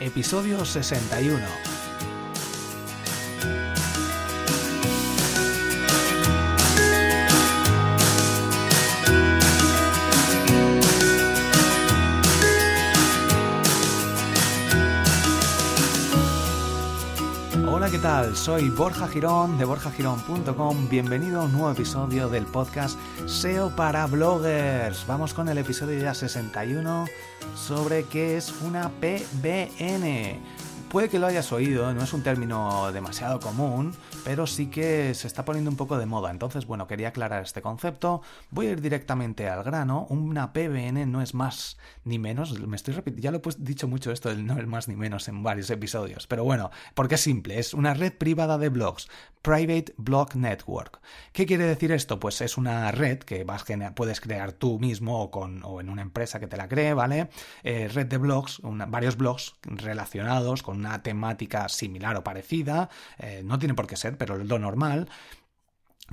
episodio 61. ¿qué tal? Soy Borja Girón de borjagirón.com. Bienvenido a un nuevo episodio del podcast SEO para bloggers. Vamos con el episodio ya 61 sobre qué es una PBN. Puede que lo hayas oído, no es un término demasiado común, pero sí que se está poniendo un poco de moda. Entonces, bueno, quería aclarar este concepto. Voy a ir directamente al grano. Una PBN no es más ni menos. Me estoy repitiendo, ya lo he dicho mucho esto del no es más ni menos en varios episodios, pero bueno, porque es simple, es una red privada de blogs, Private Blog Network. ¿Qué quiere decir esto? Pues es una red que vas puedes crear tú mismo o, en una empresa que te la cree, ¿vale? Eh, red de blogs, varios blogs relacionados con una temática similar o parecida. Eh, no tiene por qué ser pero lo normal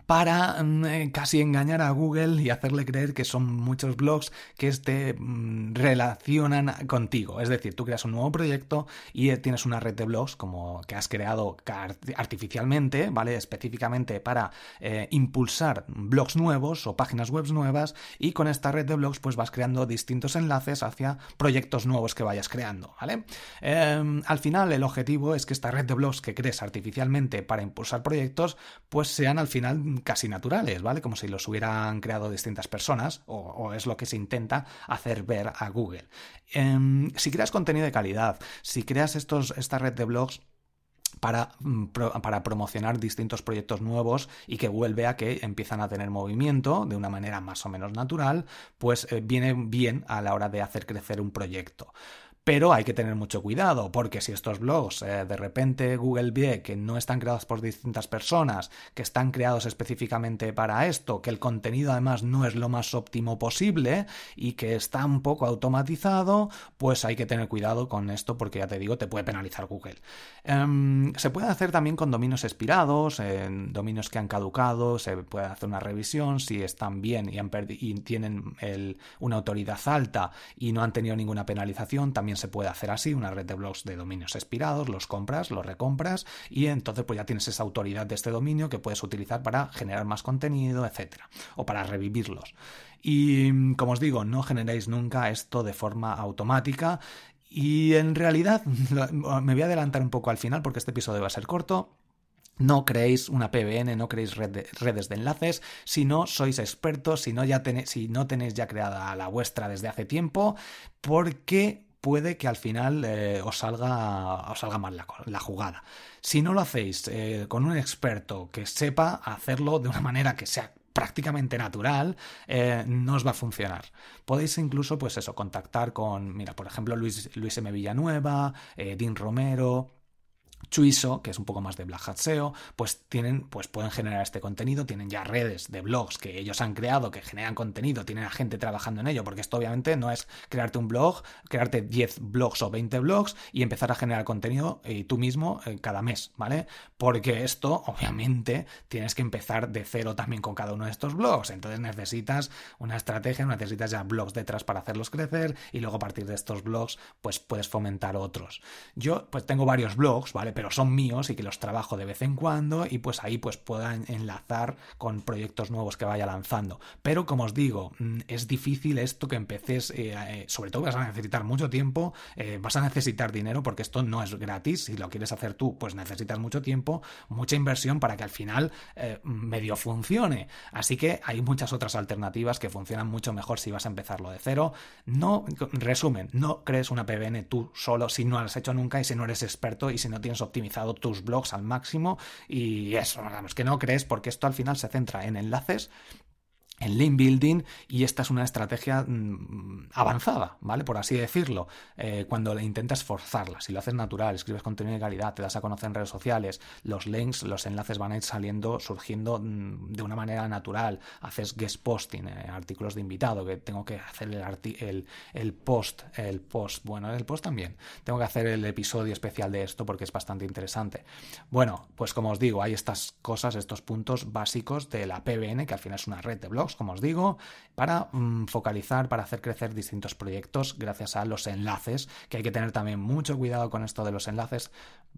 para mm, eh, casi engañar a Google y hacerle creer que son muchos blogs que te mm, relacionan contigo. Es decir, tú creas un nuevo proyecto y eh, tienes una red de blogs como que has creado artificialmente, ¿vale? Específicamente para eh, impulsar blogs nuevos o páginas web nuevas y con esta red de blogs pues vas creando distintos enlaces hacia proyectos nuevos que vayas creando, ¿vale? Em, al final el objetivo es que esta red de blogs que crees artificialmente para impulsar proyectos pues sean al final casi naturales, ¿vale? Como si los hubieran creado distintas personas, o, es lo que se intenta hacer ver a Google. Em, si creas contenido de calidad, si creas estos, esta red de blogs, mm, para, promocionar distintos proyectos nuevos y que vuelve a que empiezan a tener movimiento de una manera más o menos natural, pues eh, viene bien a la hora de hacer crecer un proyecto. Pero hay que tener mucho cuidado, porque si estos blogs eh, de repente Google ve que no están creados por distintas personas, que están creados específicamente para esto, que el contenido además no es lo más óptimo posible y que está un poco automatizado, pues hay que tener cuidado con esto porque ya te digo, te puede penalizar Google. Em, se puede hacer también con dominios expirados, en dominios que han caducado, se puede hacer una revisión si están bien y, tienen una autoridad alta y no han tenido ninguna penalización. También se puede hacer así, una red de blogs de dominios expirados, los compras, los recompras y entonces pues ya tienes esa autoridad de este dominio que puedes utilizar para generar más contenido, etcétera, o para revivirlos. Y como os digo, no generéis nunca esto de forma automática y en realidad, me voy a adelantar un poco al final porque este episodio va a ser corto. No creéis una PBN, no creéis redes de enlaces, si no sois expertos, si no, ya tenéis, si no tenéis ya creada la vuestra desde hace tiempo, porque puede que al final eh, os, salga, os salga mal la, jugada. Si no lo hacéis eh, con un experto que sepa hacerlo de una manera que sea prácticamente natural, eh, no os va a funcionar. Podéis incluso, pues eso, contactar con, mira, por ejemplo, Luis, Luis M. Villanueva, Dean Romero, Chuiso, que es un poco más de Black Hat SEO, pues tienen, pues pueden generar este contenido, tienen ya redes de blogs que ellos han creado, que generan contenido, tienen a gente trabajando en ello, porque esto obviamente no es crearte un blog, crearte 10 blogs o 20 blogs y empezar a generar contenido eh, tú mismo eh, cada mes, ¿vale? Porque esto, obviamente, tienes que empezar de cero también con cada uno de estos blogs. Entonces necesitas una estrategia, necesitas ya blogs detrás para hacerlos crecer, y luego a partir de estos blogs, pues puedes fomentar otros. Yo pues tengo varios blogs, ¿vale? Eh, pero son míos y que los trabajo de vez en cuando y pues ahí pues puedan enlazar con proyectos nuevos que vaya lanzando. Pero como os digo, mm, es difícil esto que empeces, eh, eh, sobre todo vas a necesitar mucho tiempo, vas a necesitar dinero porque esto no es gratis, si lo quieres hacer tú pues necesitas mucho tiempo, mucha inversión para que al final medio funcione. Así que hay muchas otras alternativas que funcionan mucho mejor si vas a empezarlo de cero. No, resumen, no crees una PBN tú solo si no has hecho nunca y si no eres experto y si no tienes optimizado tus blogs al máximo y eso, vamos, que no crees porque esto al final se centra en enlaces en link Building y esta es una estrategia mm, avanzada, ¿vale? Por así decirlo, eh, cuando intentas forzarla, si lo haces natural, escribes contenido de calidad, te das a conocer en redes sociales, los links, los enlaces van a ir saliendo, surgiendo mm, de una manera natural, haces guest posting, eh, artículos de invitado, que tengo que hacer el, el, el, post, el post, bueno, el post también, tengo que hacer el episodio especial de esto porque es bastante interesante. Bueno, pues como os digo, hay estas cosas, estos puntos básicos de la PBN, que al final es una red de blogs, como os digo, para mm, focalizar, para hacer crecer distintos proyectos gracias a los enlaces, que hay que tener también mucho cuidado con esto de los enlaces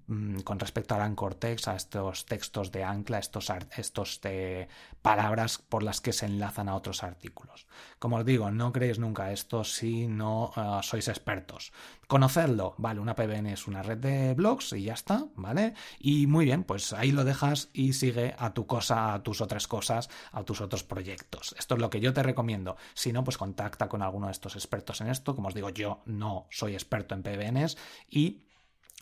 mm, con respecto a Anchor Text, a estos textos de ancla, estos, estos de palabras por las que se enlazan a otros artículos. Como os digo, no creéis nunca esto si no ah, sois expertos. Conocerlo, vale, una PBN es una red de blogs y ya está, ¿vale? Y muy bien, pues ahí lo dejas y sigue a tu cosa, a tus otras cosas, a tus otros proyectos. Esto es lo que yo te recomiendo. Si no, pues contacta con alguno de estos expertos en esto. Como os digo, yo no soy experto en PBNs y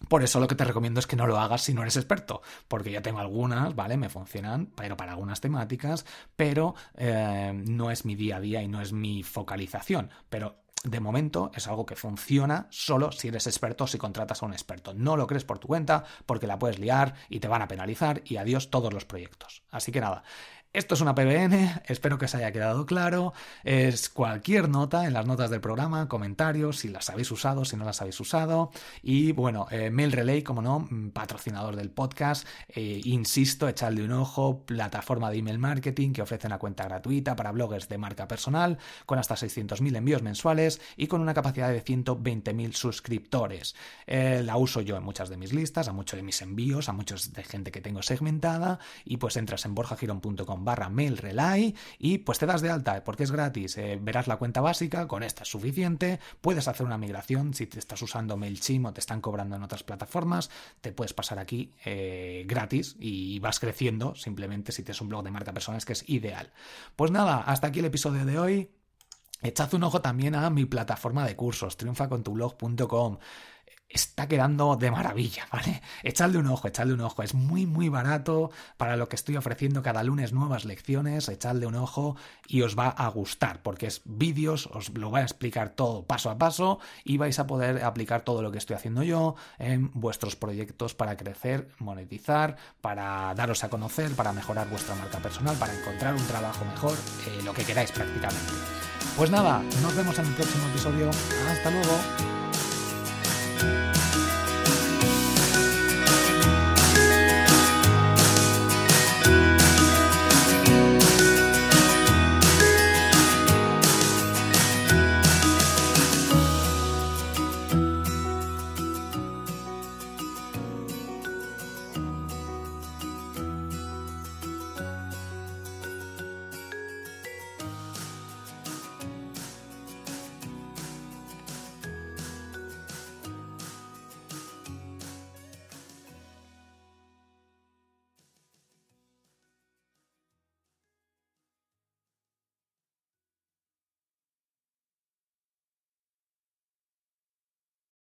por eso lo que te recomiendo es que no lo hagas si no eres experto, porque yo tengo algunas, ¿vale? Me funcionan, pero para algunas temáticas, pero eh, no es mi día a día y no es mi focalización. Pero de momento es algo que funciona solo si eres experto o si contratas a un experto. No lo crees por tu cuenta porque la puedes liar y te van a penalizar y adiós todos los proyectos. Así que nada, esto es una PBN, espero que os haya quedado claro. Es cualquier nota en las notas del programa, comentarios, si las habéis usado, si no las habéis usado. Y bueno, eh, Mail Relay, como no, mm, patrocinador del podcast. Eh, insisto, echadle un ojo, plataforma de email marketing que ofrece una cuenta gratuita para bloggers de marca personal, con hasta 600.000 envíos mensuales y con una capacidad de 120.000 suscriptores. Eh, la uso yo en muchas de mis listas, a muchos de mis envíos, a muchos de gente que tengo segmentada. Y pues entras en borjagiron.com barra mail relay y pues te das de alta eh, porque es gratis, eh, verás la cuenta básica, con esta es suficiente, puedes hacer una migración si te estás usando MailChimp o te están cobrando en otras plataformas, te puedes pasar aquí eh, gratis y vas creciendo simplemente si tienes un blog de marca personas que es ideal. Pues nada, hasta aquí el episodio de hoy. Echad un ojo también a mi plataforma de cursos, triunfacontublog.com está quedando de maravilla, ¿vale? Echadle un ojo, echadle un ojo. Es muy, muy barato para lo que estoy ofreciendo cada lunes nuevas lecciones. Echadle un ojo y os va a gustar, porque es vídeos, os lo voy a explicar todo paso a paso y vais a poder aplicar todo lo que estoy haciendo yo en vuestros proyectos para crecer, monetizar, para daros a conocer, para mejorar vuestra marca personal, para encontrar un trabajo mejor, eh, lo que queráis prácticamente. Pues nada, nos vemos en el próximo episodio. Hasta luego.